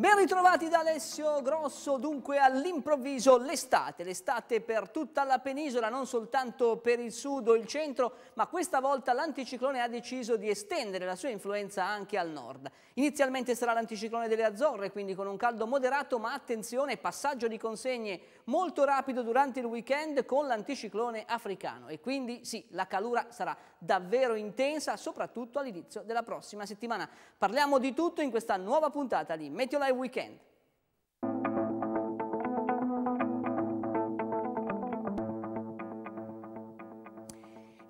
Ben ritrovati da Alessio Grosso, dunque all'improvviso l'estate, l'estate per tutta la penisola, non soltanto per il sud o il centro, ma questa volta l'anticiclone ha deciso di estendere la sua influenza anche al nord. Inizialmente sarà l'anticiclone delle Azzorre, quindi con un caldo moderato, ma attenzione, passaggio di consegne molto rapido durante il weekend con l'anticiclone africano e quindi sì, la calura sarà davvero intensa, soprattutto all'inizio della prossima settimana. Parliamo di tutto in questa nuova puntata di Meteorologia Live Weekend.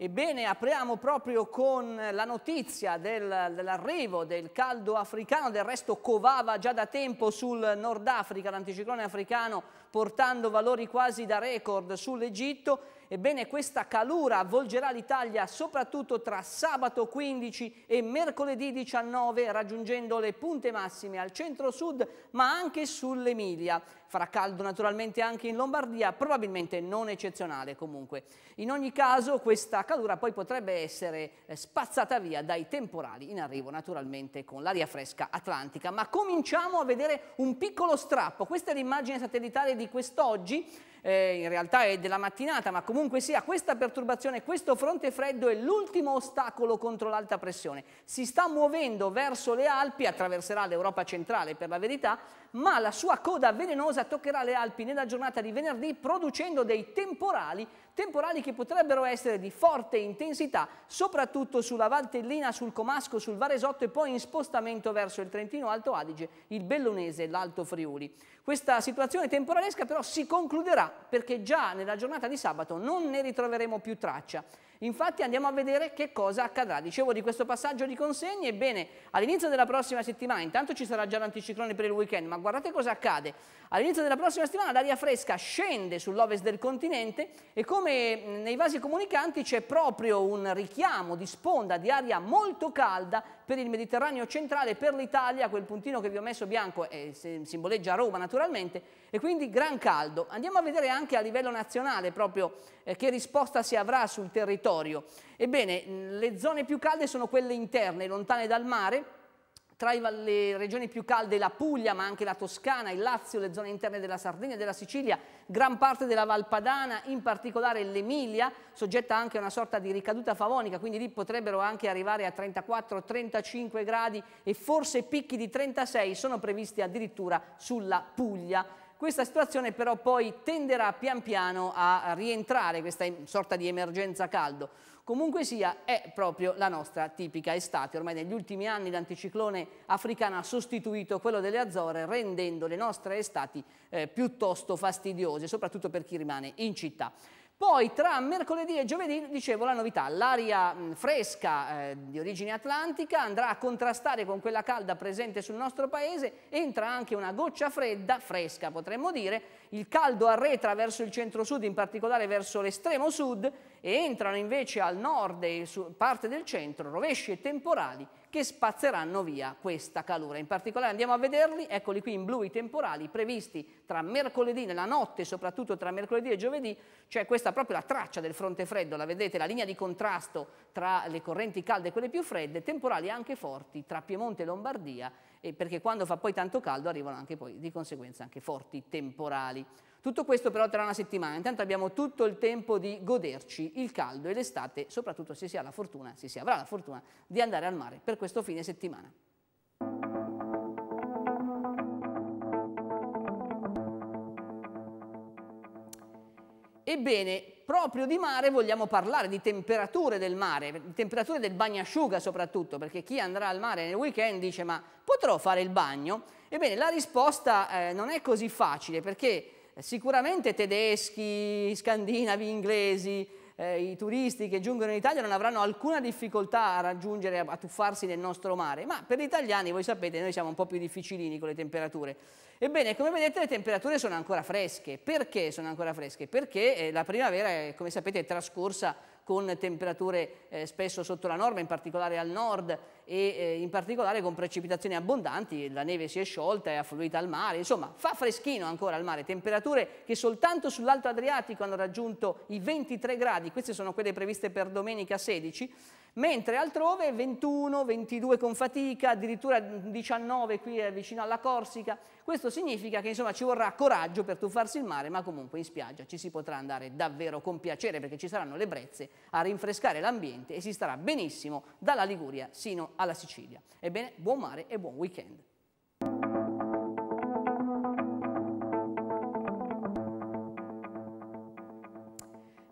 Ebbene, apriamo proprio con la notizia del, dell'arrivo del caldo africano, del resto covava già da tempo sul Nord Africa, l'anticiclone africano portando valori quasi da record sull'Egitto Ebbene questa calura avvolgerà l'Italia soprattutto tra sabato 15 e mercoledì 19 raggiungendo le punte massime al centro-sud ma anche sull'Emilia. Farà caldo naturalmente anche in Lombardia, probabilmente non eccezionale comunque. In ogni caso questa calura poi potrebbe essere eh, spazzata via dai temporali in arrivo naturalmente con l'aria fresca atlantica. Ma cominciamo a vedere un piccolo strappo. Questa è l'immagine satellitare di quest'oggi, eh, in realtà è della mattinata ma comunque comunque sia, questa perturbazione, questo fronte freddo è l'ultimo ostacolo contro l'alta pressione. Si sta muovendo verso le Alpi, attraverserà l'Europa centrale per la verità, ma la sua coda velenosa toccherà le Alpi nella giornata di venerdì producendo dei temporali, temporali che potrebbero essere di forte intensità, soprattutto sulla Valtellina, sul Comasco, sul Varesotto e poi in spostamento verso il Trentino Alto Adige, il Bellunese e l'Alto Friuli. Questa situazione temporalesca però si concluderà perché già nella giornata di sabato non ne ritroveremo più traccia. Infatti andiamo a vedere che cosa accadrà. Dicevo di questo passaggio di consegne, ebbene all'inizio della prossima settimana, intanto ci sarà già l'anticiclone per il weekend, ma guardate cosa accade. All'inizio della prossima settimana l'aria fresca scende sull'ovest del continente e come nei vasi comunicanti c'è proprio un richiamo di sponda di aria molto calda per il Mediterraneo centrale, per l'Italia, quel puntino che vi ho messo bianco eh, simboleggia Roma naturalmente, e quindi gran caldo. Andiamo a vedere anche a livello nazionale proprio eh, che risposta si avrà sul territorio. Ebbene, le zone più calde sono quelle interne, lontane dal mare, tra le regioni più calde la Puglia, ma anche la Toscana, il Lazio, le zone interne della Sardegna e della Sicilia, gran parte della Valpadana, in particolare l'Emilia, soggetta anche a una sorta di ricaduta favonica, quindi lì potrebbero anche arrivare a 34-35 gradi e forse picchi di 36 sono previsti addirittura sulla Puglia. Questa situazione però poi tenderà pian piano a rientrare, questa sorta di emergenza caldo. Comunque sia, è proprio la nostra tipica estate. Ormai negli ultimi anni l'anticiclone africano ha sostituito quello delle Azzorre, rendendo le nostre estati eh, piuttosto fastidiose, soprattutto per chi rimane in città. Poi tra mercoledì e giovedì, dicevo la novità, l'aria fresca eh, di origine atlantica andrà a contrastare con quella calda presente sul nostro paese, entra anche una goccia fredda, fresca potremmo dire, il caldo arretra verso il centro-sud, in particolare verso l'estremo sud, e entrano invece al nord e su parte del centro rovesci e temporali che spazzeranno via questa calura. In particolare andiamo a vederli, eccoli qui in blu i temporali previsti tra mercoledì nella notte, soprattutto tra mercoledì e giovedì, cioè questa è proprio la traccia del fronte freddo, la vedete, la linea di contrasto tra le correnti calde e quelle più fredde, temporali anche forti tra Piemonte e Lombardia e perché quando fa poi tanto caldo arrivano anche poi di conseguenza anche forti temporali. Tutto questo però tra una settimana, intanto abbiamo tutto il tempo di goderci il caldo e l'estate, soprattutto se si ha la fortuna, se si avrà la fortuna di andare al mare per questo fine settimana. Ebbene, proprio di mare vogliamo parlare, di temperature del mare, di temperature del bagnasciuga soprattutto, perché chi andrà al mare nel weekend dice ma potrò fare il bagno? Ebbene la risposta eh, non è così facile perché eh, sicuramente tedeschi, scandinavi, inglesi, eh, i turisti che giungono in Italia non avranno alcuna difficoltà a raggiungere, a tuffarsi nel nostro mare, ma per gli italiani, voi sapete, noi siamo un po' più difficilini con le temperature. Ebbene, come vedete le temperature sono ancora fresche. Perché sono ancora fresche? Perché eh, la primavera, è, eh, come sapete, è trascorsa con temperature eh, spesso sotto la norma, in particolare al nord, e eh, in particolare con precipitazioni abbondanti, la neve si è sciolta e affluita al mare, insomma fa freschino ancora al mare, temperature che soltanto sull'Alto Adriatico hanno raggiunto i 23 gradi, queste sono quelle previste per domenica 16, mentre altrove 21, 22 con fatica, addirittura 19 qui eh, vicino alla Corsica, questo significa che insomma ci vorrà coraggio per tuffarsi il mare, ma comunque in spiaggia ci si potrà andare davvero con piacere perché ci saranno le brezze a rinfrescare l'ambiente e si starà benissimo dalla Liguria sino alla Sicilia. Ebbene, buon mare e buon weekend.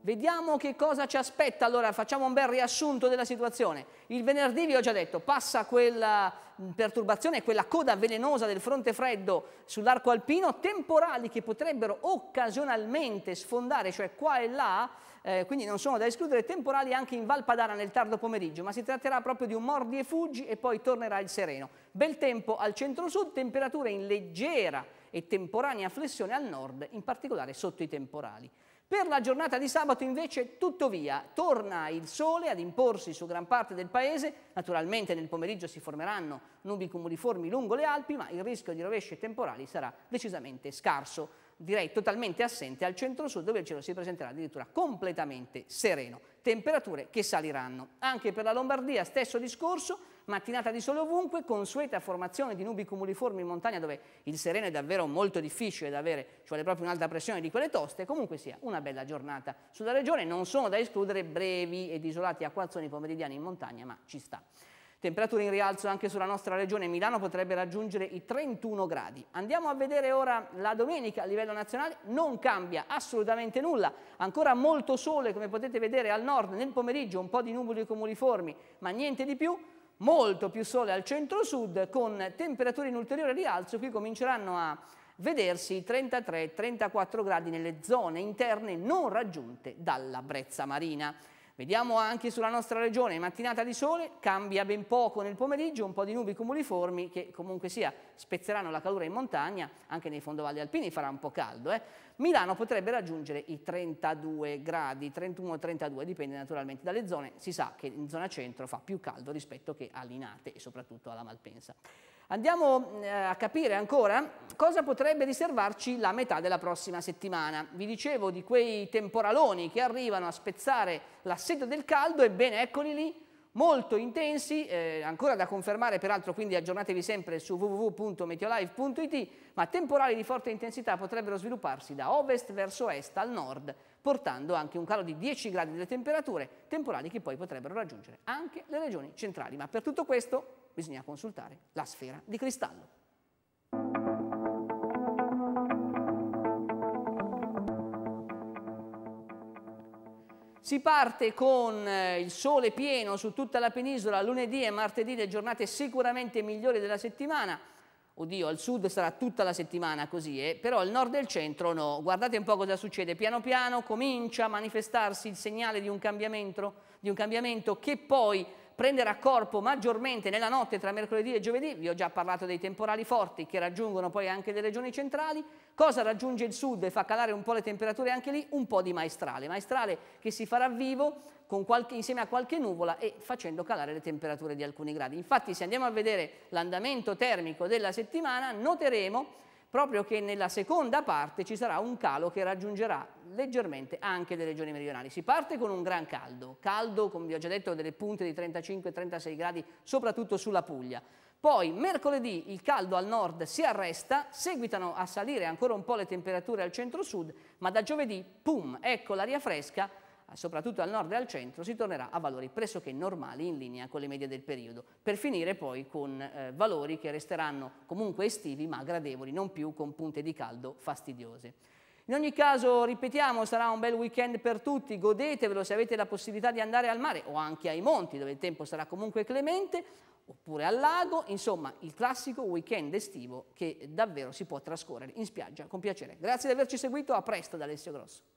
Vediamo che cosa ci aspetta, allora facciamo un bel riassunto della situazione. Il venerdì, vi ho già detto, passa quella perturbazione, quella coda velenosa del fronte freddo sull'arco alpino, temporali che potrebbero occasionalmente sfondare, cioè qua e là, eh, quindi non sono da escludere, temporali anche in Valpadana nel tardo pomeriggio, ma si tratterà proprio di un mordi e fuggi e poi tornerà il sereno. Bel tempo al centro-sud, temperature in leggera e temporanea flessione al nord, in particolare sotto i temporali. Per la giornata di sabato invece tutto via, torna il sole ad imporsi su gran parte del paese, naturalmente nel pomeriggio si formeranno nubi cumuliformi lungo le Alpi, ma il rischio di rovesce temporali sarà decisamente scarso, direi totalmente assente al centro-sud dove il cielo si presenterà addirittura completamente sereno, temperature che saliranno. Anche per la Lombardia stesso discorso, mattinata di sole ovunque, consueta formazione di nubi cumuliformi in montagna dove il sereno è davvero molto difficile da avere, ci vuole proprio un'alta pressione di quelle toste, comunque sia una bella giornata sulla regione, non sono da escludere brevi ed isolati acquazzoni pomeridiani in montagna, ma ci sta. Temperature in rialzo anche sulla nostra regione Milano potrebbe raggiungere i 31 gradi. Andiamo a vedere ora la domenica a livello nazionale, non cambia assolutamente nulla, ancora molto sole come potete vedere al nord, nel pomeriggio un po' di nuvoli comuniformi, ma niente di più molto più sole al centro-sud con temperature in ulteriore rialzo qui cominceranno a vedersi 33-34 gradi nelle zone interne non raggiunte dalla brezza marina. Vediamo anche sulla nostra regione, mattinata di sole, cambia ben poco nel pomeriggio, un po' di nubi cumuliformi che comunque sia spezzeranno la calura in montagna, anche nei fondovalli alpini farà un po' caldo. Eh. Milano potrebbe raggiungere i 32 gradi, 31-32, dipende naturalmente dalle zone, si sa che in zona centro fa più caldo rispetto che a Linate e soprattutto alla Malpensa. Andiamo eh, a capire ancora cosa potrebbe riservarci la metà della prossima settimana. Vi dicevo di quei temporaloni che arrivano a spezzare l'assetto del caldo, ebbene eccoli lì, molto intensi, eh, ancora da confermare peraltro, quindi aggiornatevi sempre su www.meteolive.it, ma temporali di forte intensità potrebbero svilupparsi da ovest verso est al nord, portando anche un calo di 10 gradi delle temperature, temporali che poi potrebbero raggiungere anche le regioni centrali. Ma per tutto questo bisogna consultare la sfera di cristallo. Si parte con eh, il sole pieno su tutta la penisola lunedì e martedì, le giornate sicuramente migliori della settimana. Oddio, al sud sarà tutta la settimana così, eh? però al nord e al centro no. Guardate un po' cosa succede. Piano piano comincia a manifestarsi il segnale di un cambiamento, di un cambiamento che poi prenderà corpo maggiormente nella notte tra mercoledì e giovedì, vi ho già parlato dei temporali forti che raggiungono poi anche le regioni centrali, cosa raggiunge il sud e fa calare un po' le temperature anche lì? Un po' di maestrale, maestrale che si farà vivo qualche, insieme a qualche nuvola e facendo calare le temperature di alcuni gradi. Infatti se andiamo a vedere l'andamento termico della settimana noteremo proprio che nella seconda parte ci sarà un calo che raggiungerà leggermente anche le regioni meridionali. Si parte con un gran caldo, caldo come vi ho già detto delle punte di 35-36 gradi soprattutto sulla Puglia. Poi mercoledì il caldo al nord si arresta, seguitano a salire ancora un po' le temperature al centro-sud, ma da giovedì, pum, ecco l'aria fresca soprattutto al nord e al centro, si tornerà a valori pressoché normali in linea con le medie del periodo, per finire poi con eh, valori che resteranno comunque estivi ma gradevoli, non più con punte di caldo fastidiose. In ogni caso, ripetiamo, sarà un bel weekend per tutti, godetevelo se avete la possibilità di andare al mare o anche ai monti dove il tempo sarà comunque clemente, oppure al lago, insomma il classico weekend estivo che davvero si può trascorrere in spiaggia con piacere. Grazie di averci seguito, a presto da Alessio Grosso.